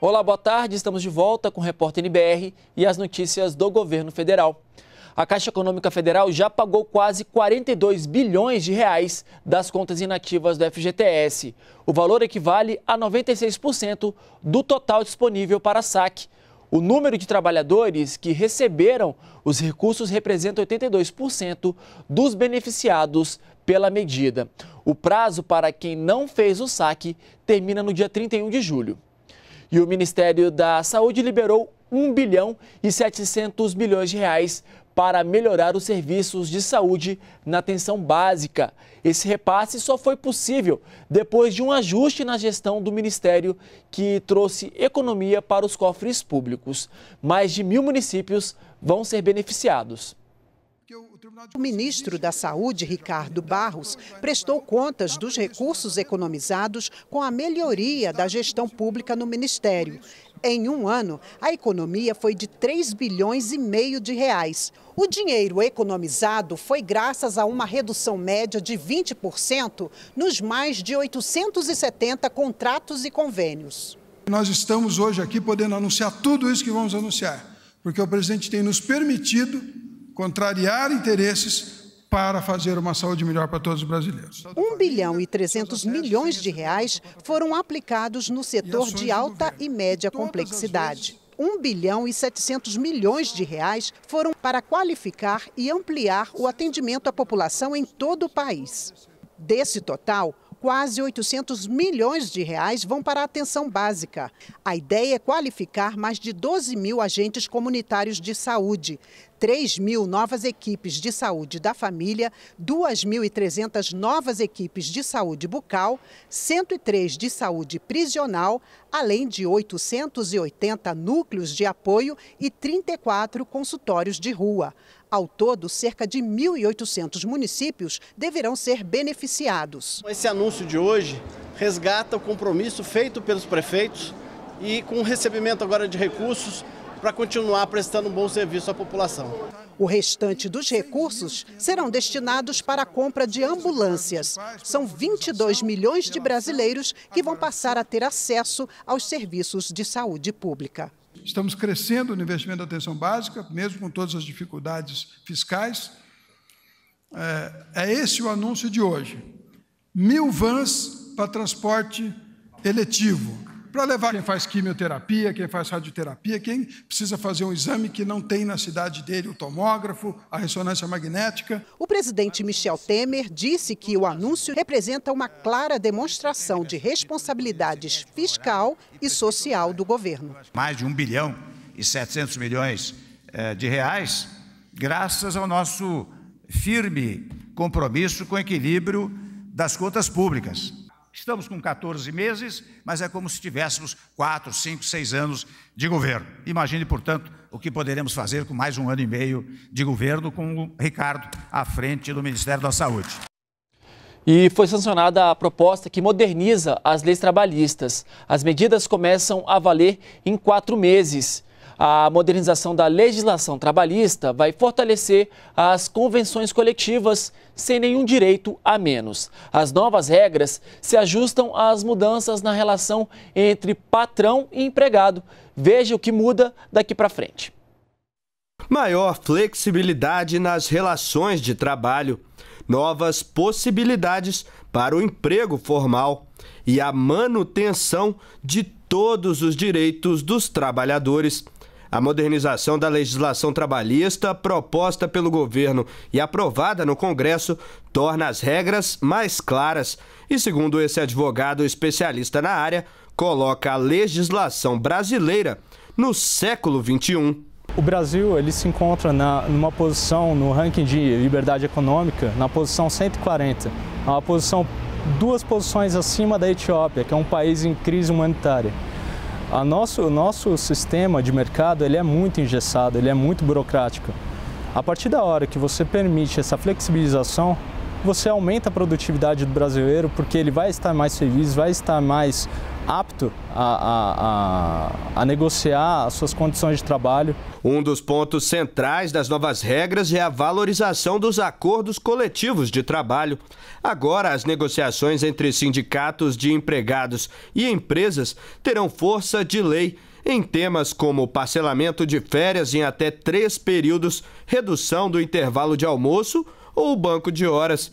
Olá, boa tarde. Estamos de volta com o Repórter NBR e as notícias do governo federal. A Caixa Econômica Federal já pagou quase 42 bilhões de reais das contas inativas do FGTS. O valor equivale a 96% do total disponível para saque. O número de trabalhadores que receberam os recursos representa 82% dos beneficiados pela medida. O prazo para quem não fez o saque termina no dia 31 de julho. E o Ministério da Saúde liberou 1 bilhão e 700 milhões de reais para melhorar os serviços de saúde na atenção básica. Esse repasse só foi possível depois de um ajuste na gestão do Ministério que trouxe economia para os cofres públicos. Mais de mil municípios vão ser beneficiados. O ministro da Saúde, Ricardo Barros, prestou contas tá dos recursos economizados com a melhoria da gestão pública no Ministério. Em um ano, a economia foi de 3 bilhões e meio de reais. O dinheiro economizado foi graças a uma redução média de 20% nos mais de 870 contratos e convênios. Nós estamos hoje aqui podendo anunciar tudo isso que vamos anunciar, porque o presidente tem nos permitido contrariar interesses para fazer uma saúde melhor para todos os brasileiros. 1 bilhão e 300 milhões de reais foram aplicados no setor de alta e média complexidade. 1 bilhão e 700 milhões de reais foram para qualificar e ampliar o atendimento à população em todo o país. Desse total, quase 800 milhões de reais vão para a atenção básica. A ideia é qualificar mais de 12 mil agentes comunitários de saúde, 3 mil novas equipes de saúde da família, 2.300 novas equipes de saúde bucal, 103 de saúde prisional, além de 880 núcleos de apoio e 34 consultórios de rua. Ao todo, cerca de 1.800 municípios deverão ser beneficiados. Então, esse anúncio de hoje resgata o compromisso feito pelos prefeitos e com o recebimento agora de recursos para continuar prestando um bom serviço à população. O restante dos recursos serão destinados para a compra de ambulâncias. São 22 milhões de brasileiros que vão passar a ter acesso aos serviços de saúde pública. Estamos crescendo no investimento da atenção básica, mesmo com todas as dificuldades fiscais. É, é esse o anúncio de hoje. Mil vans para transporte eletivo para levar quem faz quimioterapia, quem faz radioterapia, quem precisa fazer um exame que não tem na cidade dele o tomógrafo, a ressonância magnética. O presidente Michel Temer disse que o anúncio representa uma clara demonstração de responsabilidades fiscal e social do governo. Mais de 1 bilhão e 700 milhões eh, de reais, graças ao nosso firme compromisso com o equilíbrio das contas públicas. Estamos com 14 meses, mas é como se tivéssemos 4, 5, 6 anos de governo. Imagine, portanto, o que poderemos fazer com mais um ano e meio de governo com o Ricardo à frente do Ministério da Saúde. E foi sancionada a proposta que moderniza as leis trabalhistas. As medidas começam a valer em quatro meses a modernização da legislação trabalhista vai fortalecer as convenções coletivas sem nenhum direito a menos. As novas regras se ajustam às mudanças na relação entre patrão e empregado. Veja o que muda daqui para frente. Maior flexibilidade nas relações de trabalho, novas possibilidades para o emprego formal e a manutenção de todos os direitos dos trabalhadores. A modernização da legislação trabalhista proposta pelo governo e aprovada no Congresso torna as regras mais claras e, segundo esse advogado especialista na área, coloca a legislação brasileira no século XXI. O Brasil ele se encontra na, numa posição no ranking de liberdade econômica, na posição 140, é uma posição duas posições acima da Etiópia, que é um país em crise humanitária. A nosso, o nosso sistema de mercado ele é muito engessado, ele é muito burocrático. A partir da hora que você permite essa flexibilização, você aumenta a produtividade do brasileiro, porque ele vai estar mais feliz, vai estar mais apto a, a, a, a, negociar as suas condições de trabalho. Um dos pontos centrais das novas regras é a valorização dos acordos coletivos de trabalho. Agora, as negociações entre sindicatos de empregados e empresas terão força de lei em temas como parcelamento de férias em até três períodos, redução do intervalo de almoço ou banco de horas.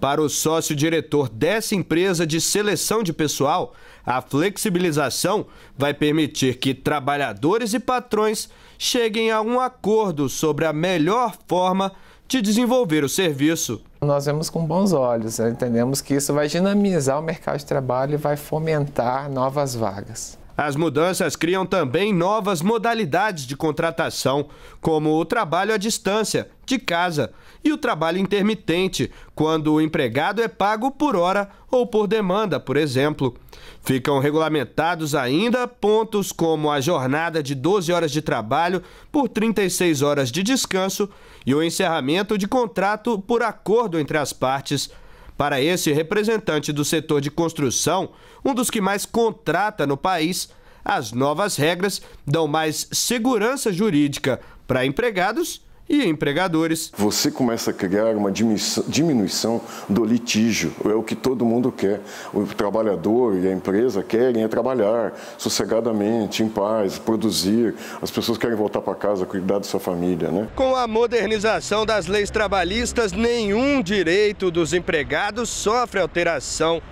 Para o sócio-diretor dessa empresa de seleção de pessoal, a flexibilização vai permitir que trabalhadores e patrões cheguem a um acordo sobre a melhor forma de desenvolver o serviço. Nós vemos com bons olhos, né? entendemos que isso vai dinamizar o mercado de trabalho e vai fomentar novas vagas. As mudanças criam também novas modalidades de contratação, como o trabalho à distância, de casa, e o trabalho intermitente, quando o empregado é pago por hora ou por demanda, por exemplo. Ficam regulamentados ainda pontos como a jornada de 12 horas de trabalho por 36 horas de descanso e o encerramento de contrato por acordo entre as partes para esse representante do setor de construção, um dos que mais contrata no país, as novas regras dão mais segurança jurídica para empregados e empregadores. Você começa a criar uma diminuição do litígio, é o que todo mundo quer. O trabalhador e a empresa querem é trabalhar sossegadamente, em paz, produzir. As pessoas querem voltar para casa, cuidar da sua família. Né? Com a modernização das leis trabalhistas, nenhum direito dos empregados sofre alteração.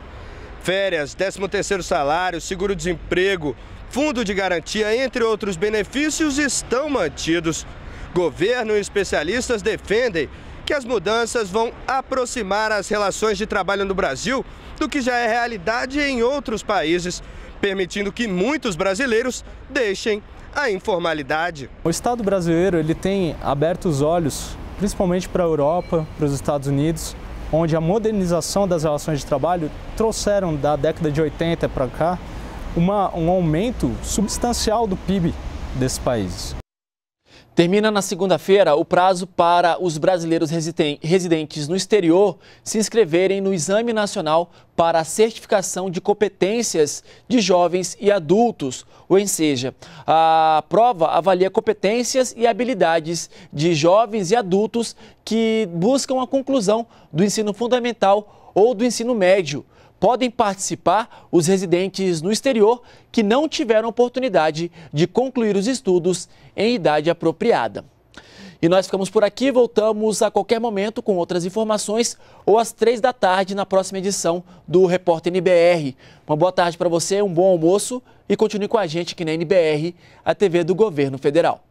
Férias, 13º salário, seguro-desemprego, fundo de garantia, entre outros benefícios, estão mantidos. Governo e especialistas defendem que as mudanças vão aproximar as relações de trabalho no Brasil do que já é realidade em outros países, permitindo que muitos brasileiros deixem a informalidade. O Estado brasileiro ele tem aberto os olhos, principalmente para a Europa, para os Estados Unidos, onde a modernização das relações de trabalho trouxeram da década de 80 para cá uma, um aumento substancial do PIB desses países. Termina na segunda-feira o prazo para os brasileiros residentes no exterior se inscreverem no Exame Nacional para a Certificação de Competências de Jovens e Adultos, ou seja, a prova avalia competências e habilidades de jovens e adultos que buscam a conclusão do ensino fundamental ou do ensino médio podem participar os residentes no exterior que não tiveram oportunidade de concluir os estudos em idade apropriada. E nós ficamos por aqui, voltamos a qualquer momento com outras informações ou às três da tarde na próxima edição do Repórter NBR. Uma boa tarde para você, um bom almoço e continue com a gente aqui na NBR, a TV do Governo Federal.